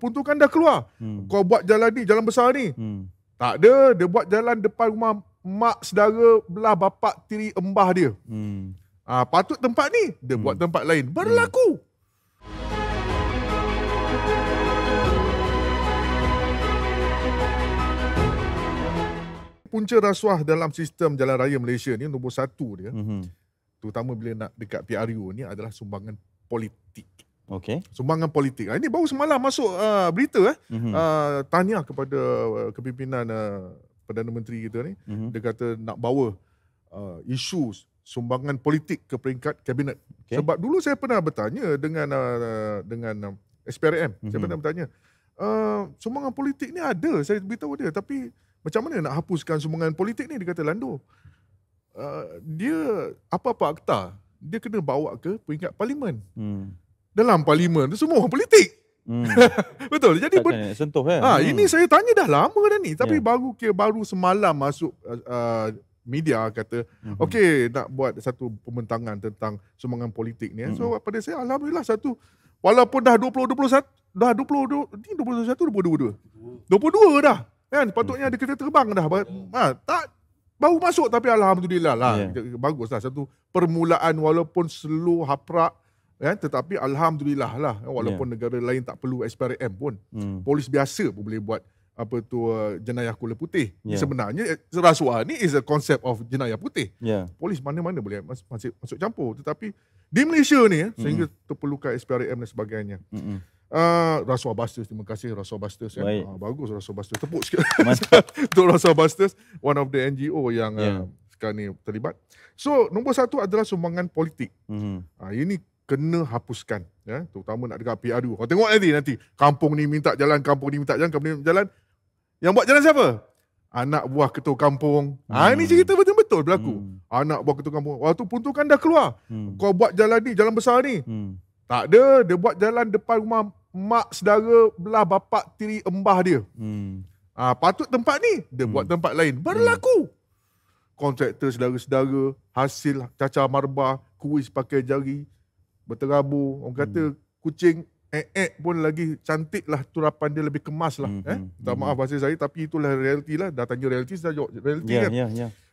peruntukan dah keluar. Hmm. Kau buat jalan ni, jalan besar ni. Hmm. Tak ada, dia buat jalan depan rumah mak saudara belah bapak tiri embah dia. Hmm. ha, patut tempat ni, dia hmm. buat tempat lain. Berlaku. Hmm. Punca rasuah dalam sistem jalan raya Malaysia ni nombor satu dia, mm-hmm. terutama bila nak dekat PRU ni adalah sumbangan politik. Okay. Sumbangan politik. Ah, ini baru semalam masuk uh, berita eh. Mm-hmm. Uh, ah, tanya kepada kepimpinan uh, Perdana Menteri kita ni. Mm-hmm. Dia kata nak bawa uh, isu sumbangan politik ke peringkat kabinet. Okay. Sebab dulu saya pernah bertanya dengan uh, dengan uh, SPRM. Mm-hmm. Saya mhm. pernah bertanya. Uh, sumbangan politik ni ada. Saya beritahu dia. Tapi macam mana nak hapuskan sumbangan politik ni? Dia kata Lando. Uh, dia apa-apa akta. Dia kena bawa ke peringkat parlimen. Hmm dalam parlimen semua orang politik. Hmm. Betul. Jadi ber- sentuh ya. Ha, hmm. ini saya tanya dah lama dah ni tapi yeah. baru kira baru semalam masuk uh, uh media kata mm-hmm. okey nak buat satu pembentangan tentang sumbangan politik ni. Mm-hmm. So hmm. pada saya alhamdulillah satu walaupun dah 20 21 dah 20 21 2021 22. 22 dah. Kan patutnya hmm. ada kereta terbang dah. Ha, tak baru masuk tapi alhamdulillah lah. Yeah. Baguslah satu permulaan walaupun slow haprak Ya, tetapi alhamdulillah lah eh, walaupun yeah. negara lain tak perlu SPRM pun. Hmm. Polis biasa pun boleh buat apa tu eh, jenayah kula putih. Yeah. Sebenarnya rasuah ni is a concept of jenayah putih. Yeah. Polis mana-mana boleh mas- mas- masuk campur tetapi di Malaysia ni ya hmm. sehingga terperlukan SPRM dan sebagainya. Hmm. Uh, Rasuah Busters terima kasih Rasuah Busters ya. uh, bagus Rasuah Busters tepuk sikit untuk Rasuah Busters one of the NGO yang yeah. Ya. uh, sekarang ni terlibat so nombor satu adalah sumbangan politik mm-hmm. uh, ini kena hapuskan ya terutama nak dekat PRU. Kau tengok nanti nanti kampung ni minta jalan kampung ni minta jalan kampung ni minta jalan. Yang buat jalan siapa? Anak buah ketua kampung. Ha, hmm. Ha ini cerita betul-betul berlaku. Hmm. Anak buah ketua kampung. Waktu peruntukan dah keluar. Hmm. Kau buat jalan ni jalan besar ni. Hmm. Tak ada dia buat jalan depan rumah mak saudara belah bapak tiri embah dia. Hmm. Ha, patut tempat ni dia hmm. buat tempat lain. Hmm. Berlaku. Hmm. Kontraktor saudara-saudara hasil cacah marbah kuis pakai jari berterabur. Orang kata hmm. kucing eek eh, eh, pun lagi cantik lah turapan dia lebih kemas lah. Hmm. Eh? Hmm, tak hmm, maaf hmm. bahasa saya tapi itulah realiti lah. Dah tanya realiti, saya jawab realiti yeah, kan.